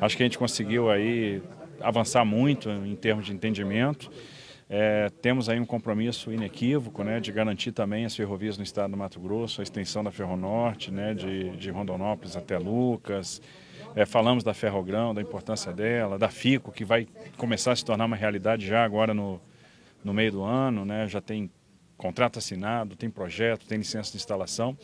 Acho que a gente conseguiu aí avançar muito em termos de entendimento. É, temos aí um compromisso inequívoco né, de garantir também as ferrovias no estado do Mato Grosso, a extensão da Ferronorte, né, de, de Rondonópolis até Lucas. É, falamos da Ferrogrão, da importância dela, da FICO, que vai começar a se tornar uma realidade já agora no, no meio do ano, né, já tem contrato assinado, tem projeto, tem licença de instalação.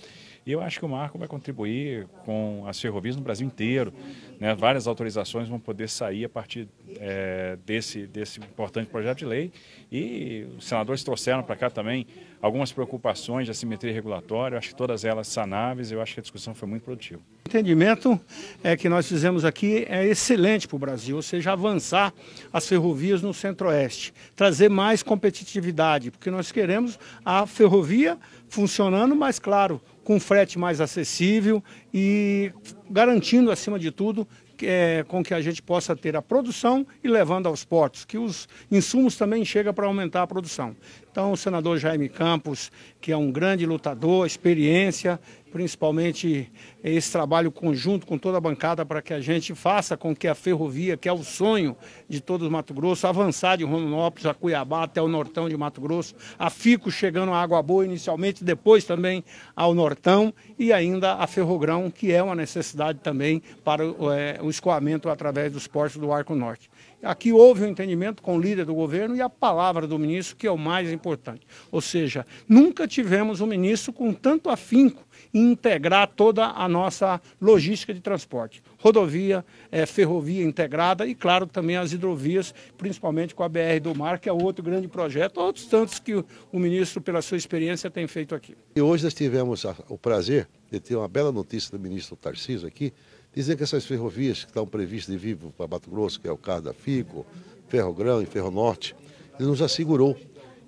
E eu acho que o marco vai contribuir com as ferrovias no Brasil inteiro. Né? Várias autorizações vão poder sair a partir é, desse, desse importante projeto de lei. E os senadores trouxeram para cá também algumas preocupações de assimetria regulatória, eu acho que todas elas sanáveis, eu acho que a discussão foi muito produtiva. O entendimento é que nós fizemos aqui é excelente para o Brasil, ou seja, avançar as ferrovias no Centro-Oeste, trazer mais competitividade, porque nós queremos a ferrovia funcionando, mas claro, com frete mais acessível e garantindo, acima de tudo, é, com que a gente possa ter a produção e levando aos portos, que os insumos também chegam para aumentar a produção. Então, o senador Jaime Campos, que é um grande lutador, experiência, principalmente esse trabalho conjunto com toda a bancada para que a gente faça com que a ferrovia, que é o sonho de todo o Mato Grosso, avançar de Rondonópolis a Cuiabá até o Nortão de Mato Grosso, a Fico chegando à Água Boa inicialmente, depois também ao Nortão e ainda a Ferrogrão, que é uma necessidade também para o, é, o escoamento através dos portos do Arco Norte. Aqui houve um entendimento com o líder do governo e a palavra do ministro, que é o mais importante. Ou seja, nunca tivemos um ministro com tanto afinco em integrar toda a nossa logística de transporte. Rodovia, é, ferrovia integrada e, claro, também as hidrovias, principalmente com a BR do Mar, que é outro grande projeto, outros tantos que o, ministro, pela sua experiência, tem feito aqui. E hoje nós tivemos o prazer de ter uma bela notícia do ministro Tarcísio aqui, Dizer que essas ferrovias que estão previstas de vivo para Mato Grosso, que é o caso da FICO, Ferrogrão e Ferro Norte, ele nos assegurou,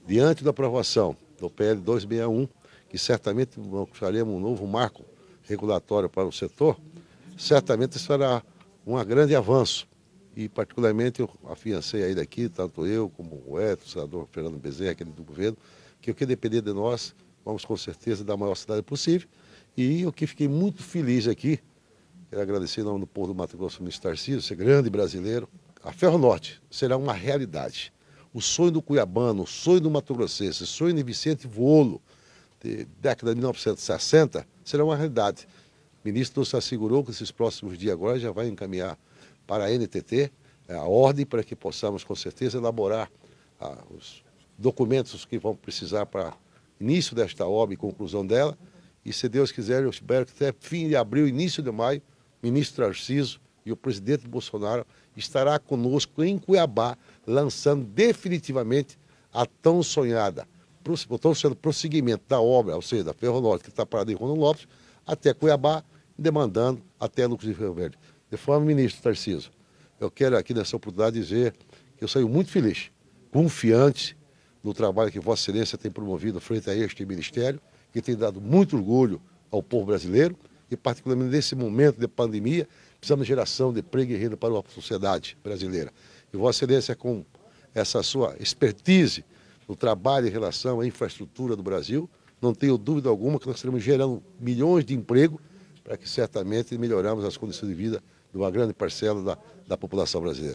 diante da aprovação do PL 261, que certamente faremos um novo marco regulatório para o setor, certamente será um grande avanço. E, particularmente, eu afiancei aí daqui, tanto eu como o Eto, o senador Fernando Bezerra, aquele do governo, que o que depender de nós, vamos com certeza dar a maior cidade possível. E o que fiquei muito feliz aqui, Quero agradecer em nome do povo do Mato Grosso, o ministro Tarcísio, ser é grande brasileiro. A Ferro Norte será uma realidade. O sonho do cuiabano, o sonho do Mato Grossense, o sonho de Vicente Volo, de década de 1960, será uma realidade. O ministro nos assegurou que esses próximos dias agora já vai encaminhar para a NTT é, a ordem para que possamos, com certeza, elaborar ah, os documentos que vão precisar para início desta obra e conclusão dela. E se Deus quiser, eu espero que até fim de abril, início de maio, ministro Arciso e o presidente Bolsonaro estará conosco em Cuiabá, lançando definitivamente a tão sonhada, tão sendo prosseguimento da obra, ou seja, da ferronorte que está parada em Rono Lopes, até Cuiabá, demandando até Lucas de Rio Verde. De forma, ministro Tarciso, eu quero aqui nessa oportunidade dizer que eu saio muito feliz, confiante no trabalho que Vossa Excelência tem promovido frente a este ministério, que tem dado muito orgulho ao povo brasileiro e particularmente nesse momento de pandemia, precisamos de geração de emprego e renda para a sociedade brasileira. E Vossa Excelência, com essa sua expertise no trabalho em relação à infraestrutura do Brasil, não tenho dúvida alguma que nós estaremos gerando milhões de emprego para que certamente melhoramos as condições de vida de uma grande parcela da, da população brasileira.